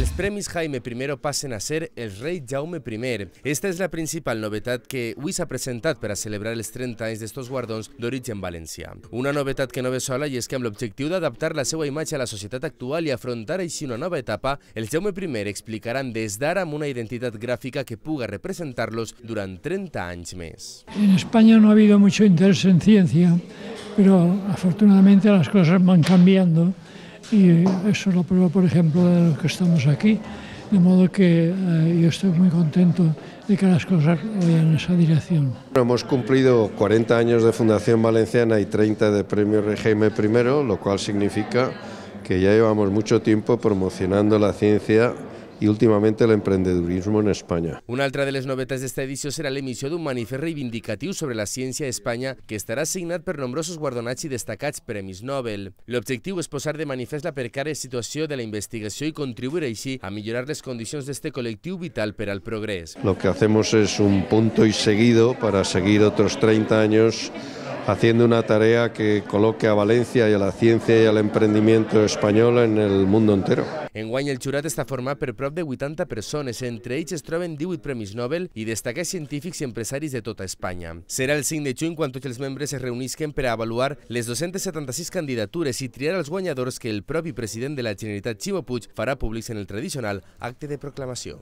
El premis Jaime I pasen a ser el rey Jaume I. Esta es la principal novedad que avui ha presentat per a celebrar els 30 estos guardones guardons d'origen valencià. Una novedad que no ve sola y es que amb de adaptar la seva imatge a la sociedad actual y afrontar així una nueva etapa, el Jaume I explicarán desde d'ara una identidad gráfica que puga representarlos durante 30 años més. En España no ha habido mucho interés en ciencia, pero afortunadamente las cosas van cambiando. Y eso es la prueba, por ejemplo, de los que estamos aquí. De modo que eh, yo estoy muy contento de que las cosas vayan en esa dirección. hemos cumplido 40 años de Fundación Valenciana y 30 de Premio Regime I, lo cual significa que ya llevamos mucho tiempo promocionando la ciencia ...y últimamente el emprendedurismo en España". Una otra de las de esta edición... ...será la emisión de un manifiesto reivindicativo... sobre la ciencia de España... que estará asignado por nombrosos guardonats ...y destacats premis Nobel. El objetivo es posar de manifest la precaria situación de la investigación... ...y contribuir así a las condiciones... ...de este colectivo vital para el progreso. Lo que hacemos es un punto y seguido para seguir otros 30 años haciendo una tarea que coloque a Valencia y a la ciencia y al emprendimiento español en el mundo entero. Enguany el jurat està format per prop de 80 persones, entre ells es troben 18 Premis Nobel i destacats científics i empresaris de tota Espanya. Serà el 5 de juny quan tots els membres es reunisquen per a avaluar les 276 candidatures i triar els guanyadors que el propi president de la Generalitat, Ximo Puig, farà públics en el tradicional acte de proclamació.